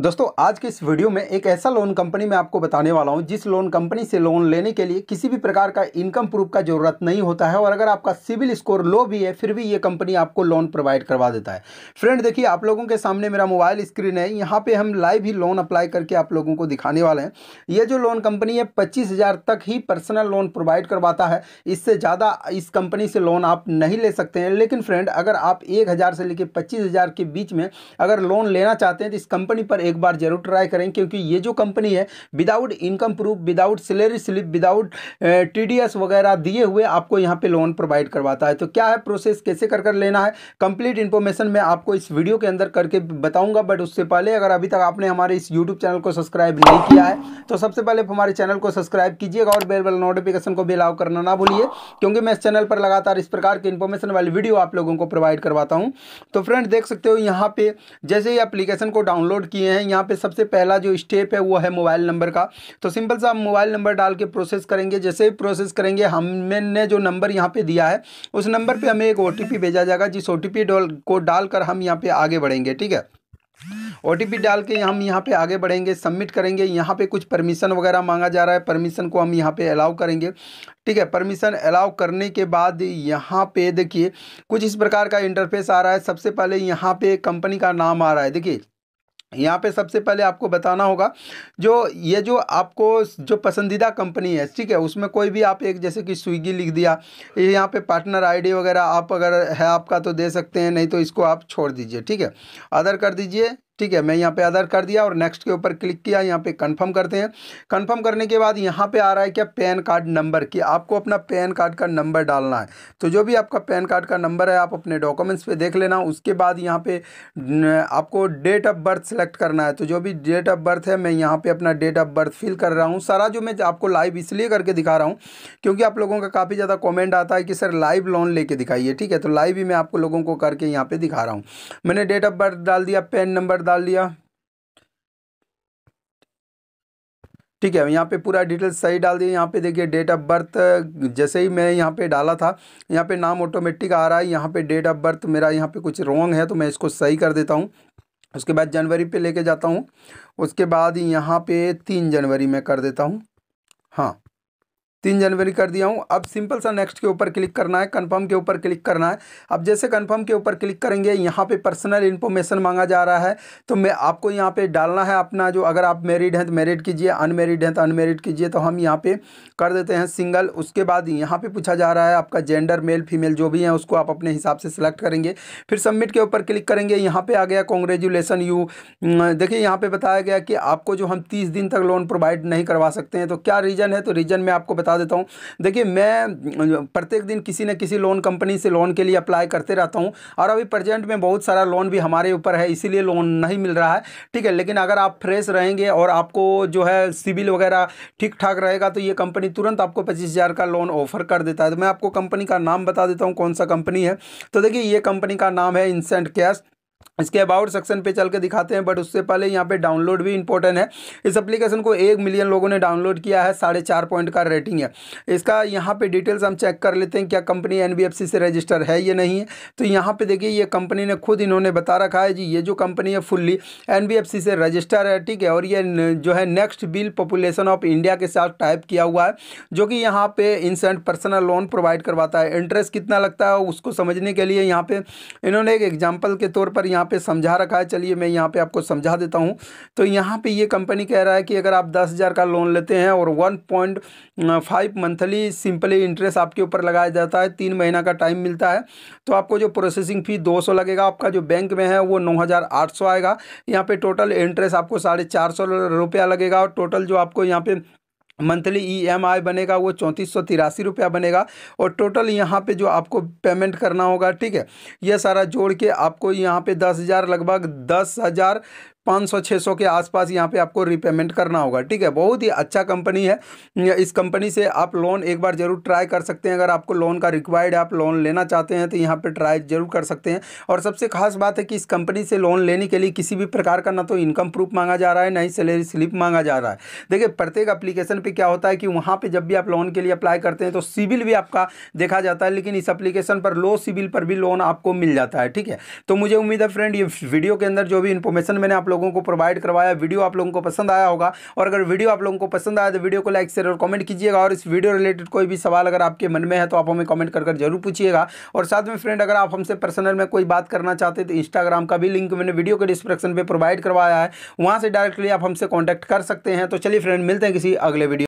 दोस्तों आज के इस वीडियो में एक ऐसा लोन कंपनी में आपको बताने वाला हूं जिस लोन कंपनी से लोन लेने के लिए किसी भी प्रकार का इनकम प्रूफ का जरूरत नहीं होता है और अगर आपका सिविल स्कोर लो भी है फिर भी ये कंपनी आपको लोन प्रोवाइड करवा देता है फ्रेंड देखिए आप लोगों के सामने मेरा मोबाइल स्क्रीन है यहाँ पर हम लाइव ही लोन अप्लाई करके आप लोगों को दिखाने वाले हैं ये जो लोन कंपनी है पच्चीस तक ही पर्सनल लोन प्रोवाइड करवाता है इससे ज़्यादा इस कंपनी से लोन आप नहीं ले सकते हैं लेकिन फ्रेंड अगर आप एक से लेकर पच्चीस के बीच में अगर लोन लेना चाहते हैं तो इस कंपनी पर एक बार जरूर ट्राई करें क्योंकि ये जो कंपनी है without income proof without salary slip without टी वगैरह दिए हुए आपको यहाँ पे लोन प्रोवाइड करवाता है तो क्या है प्रोसेस कैसे कर कर लेना है कंप्लीट इन्फॉर्मेशन मैं आपको इस वीडियो के अंदर करके बताऊंगा बट उससे पहले अगर अभी तक आपने हमारे इस यूट्यूब चैनल को सब्सक्राइब नहीं किया है तो सबसे पहले हमारे चैनल को सब्सक्राइब कीजिएगा और बेल बेल नोटिफिकेशन को भी करना ना भूलिए क्योंकि मैं इस चैनल पर लगातार इस प्रकार के इन्फॉर्मेशन वाली वीडियो आप लोगों को प्रोवाइड करवाता हूँ तो फ्रेंड देख सकते हो यहाँ पे जैसे ही अप्लीकेशन को डाउनलोड किए हैं यहाँ पे सबसे पहला जो स्टेप है वो है मोबाइल नंबर का तो सिंपल सा हम मोबाइल नंबर डाल के प्रोसेस करेंगे जैसे ही प्रोसेस करेंगे हमने जो नंबर यहाँ पे दिया है उस नंबर पे हमें एक ओ भेजा जाएगा जिस ओ टी को डालकर हम यहाँ पे आगे बढ़ेंगे ठीक है ओ डाल के हम यहाँ पे आगे बढ़ेंगे सबमिट करेंगे यहाँ पे कुछ परमिशन वगैरह मांगा जा रहा है परमिशन को हम यहाँ पे अलाउ करेंगे ठीक है परमिशन अलाउ करने के बाद यहाँ पे देखिए कुछ इस प्रकार का इंटरफेस आ रहा है सबसे पहले यहाँ पे कंपनी का नाम आ रहा है देखिए यहाँ पे सबसे पहले आपको बताना होगा जो ये जो आपको जो पसंदीदा कंपनी है ठीक है उसमें कोई भी आप एक जैसे कि स्विगी लिख दिया ये यहाँ पे पार्टनर आईडी वगैरह आप अगर है आपका तो दे सकते हैं नहीं तो इसको आप छोड़ दीजिए ठीक है अदर कर दीजिए ठीक है मैं यहाँ पे आधार कर दिया और नेक्स्ट के ऊपर क्लिक किया यहाँ पे कंफर्म करते हैं कंफर्म करने के बाद यहाँ पे आ रहा है क्या पैन कार्ड नंबर कि आपको अपना पैन कार्ड का नंबर डालना है तो जो भी आपका पैन कार्ड का नंबर है आप अपने डॉक्यूमेंट्स पे देख लेना उसके बाद यहाँ पे आपको डेट ऑफ बर्थ सेलेक्ट करना है तो जो भी डेट ऑफ बर्थ है मैं यहाँ पर अपना डेट ऑफ बर्थ फिल कर रहा हूँ सारा जो मैं आपको लाइव इसलिए करके दिखा रहा हूँ क्योंकि आप लोगों का काफ़ी ज़्यादा कॉमेंट आता है कि सर लाइव लोन लेके दिखाइए ठीक है तो लाइव ही मैं आपको लोगों को करके यहाँ पर दिखा रहा हूँ मैंने डेट ऑफ बर्थ डाल दिया पैन नंबर डाल दिया ठीक है यहाँ पे पूरा डिटेल सही डाल दिया यहाँ पे देखिए डेट ऑफ बर्थ जैसे ही मैं यहाँ पे डाला था यहाँ पे नाम ऑटोमेटिक आ रहा है यहाँ पे डेट ऑफ बर्थ मेरा यहाँ पे कुछ रॉन्ग है तो मैं इसको सही कर देता हूँ उसके बाद जनवरी पे लेके जाता हूँ उसके बाद यहाँ पे तीन जनवरी में कर देता हूँ हाँ तीन जनवरी कर दिया हूँ अब सिंपल सा नेक्स्ट के ऊपर क्लिक करना है कंफर्म के ऊपर क्लिक करना है अब जैसे कंफर्म के ऊपर क्लिक करेंगे यहाँ पे पर्सनल इन्फॉर्मेशन मांगा जा रहा है तो मैं आपको यहाँ पे डालना है अपना जो अगर आप मेरिड हैं तो मेरिड कीजिए अनमेरिड हैं तो अनमेरिड कीजिए तो हम यहाँ पर कर देते हैं सिंगल उसके बाद यहाँ पर पूछा जा रहा है आपका जेंडर मेल फीमेल जो भी है उसको आप अपने हिसाब से सिलेक्ट करेंगे फिर सबमिट के ऊपर क्लिक करेंगे यहाँ पर आ गया कॉन्ग्रेजुलेसन यू देखिए यहाँ पर बताया गया कि आपको जो हम तीस दिन तक लोन प्रोवाइड नहीं करवा सकते हैं तो क्या रीज़न है तो रीज़न में आपको बता बता देता हूँ देखिए मैं प्रत्येक दिन किसी न किसी लोन कंपनी से लोन के लिए अप्लाई करते रहता हूँ और अभी प्रेजेंट में बहुत सारा लोन भी हमारे ऊपर है इसीलिए लोन नहीं मिल रहा है ठीक है लेकिन अगर आप फ्रेश रहेंगे और आपको जो है सिविल वगैरह ठीक ठाक रहेगा तो ये कंपनी तुरंत आपको पच्चीस हज़ार का लोन ऑफर कर देता है तो मैं आपको कंपनी का नाम बता देता हूँ कौन सा कंपनी है तो देखिए ये कंपनी का नाम है इंसेंट कैश इसके अबाउट सेक्शन पे चल के दिखाते हैं बट उससे पहले यहाँ पे डाउनलोड भी इंपॉर्टेंट है इस एप्लीकेशन को एक मिलियन लोगों ने डाउनलोड किया है साढ़े चार पॉइंट का रेटिंग है इसका यहाँ पे डिटेल्स हम चेक कर लेते हैं क्या कंपनी एनबीएफसी से रजिस्टर है या नहीं है तो यहाँ पे देखिए ये कंपनी ने खुद इन्होंने बता रखा है जी ये जो कंपनी है फुल्ली एन से रजिस्टर है ठीक है और ये जो है next bill population of India के साथ टाइप किया हुआ है जो कि यहाँ पर इंसेंट पर्सनल लोन प्रोवाइड करवाता है इंटरेस्ट कितना लगता है उसको समझने के लिए यहाँ पर इन्होंने एक एग्जाम्पल के तौर पर यहाँ पे समझा रखा है चलिए मैं यहाँ पे आपको समझा देता हूँ तो यहाँ पे ये कंपनी कह रहा है कि अगर आप दस हज़ार का लोन लेते हैं और one point five monthly simply interest आपके ऊपर लगाया जाता है तीन महीना का टाइम मिलता है तो आपको जो प्रोसेसिंग फ़ी दो सौ लगेगा आपका जो बैंक में है वो नौ हज़ार आठ सौ आएगा यहाँ पर टोटल इंटरेस्ट आपको साढ़े चार सौ रुपया लगेगा और टोटल जो आपको यहाँ पर मंथली ईएमआई e बनेगा वो चौंतीस सौ तिरासी रुपया बनेगा और टोटल यहाँ पे जो आपको पेमेंट करना होगा ठीक है ये सारा जोड़ के आपको यहाँ पे दस हज़ार लगभग दस हज़ार पाँच सौ छः सौ के आसपास यहाँ पे आपको रीपेमेंट करना होगा ठीक है बहुत ही अच्छा कंपनी है इस कंपनी से आप लोन एक बार ज़रूर ट्राई कर सकते हैं अगर आपको लोन का रिक्वायर्ड है आप लोन लेना चाहते हैं तो यहाँ पे ट्राई ज़रूर कर सकते हैं और सबसे खास बात है कि इस कंपनी से लोन लेने के लिए किसी भी प्रकार का ना तो इनकम प्रूफ मांगा जा रहा है ना ही सैलरी स्लिप मांगा जा रहा है देखिए प्रत्येक अप्लीकेशन पर क्या होता है कि वहाँ पर जब भी आप लोन के लिए अप्लाई करते हैं तो सिविल भी आपका देखा जाता है लेकिन इस अप्लीकेशन पर लो सिविल पर भी लोन आपको मिल जाता है ठीक है तो मुझे उम्मीद है फ्रेंड ये वीडियो के अंदर जो भी इन्फॉर्मेशन मैंने आप लोगों को प्रोवाइड करवाया वीडियो आप लोगों को पसंद आया होगा और अगर वीडियो आप लोगों को पसंद आया तो वीडियो को लाइक शेयर और कमेंट कीजिएगा और इस वीडियो रिलेटेड कोई भी सवाल अगर आपके मन में है तो आप हमें कमेंट कर जरूर पूछिएगा और साथ में फ्रेंड अगर आप हमसे पर्सनल में कोई बात करना चाहते तो इंस्टाग्राम का भी लिंक मैंने वीडियो के डिस्क्रिप्शन पर प्रोवाइड करवाया है वहाँ से डायरेक्टली आप हमसे कॉन्टैक्ट कर सकते हैं तो चलिए फ्रेंड मिलते हैं किसी अगले वीडियो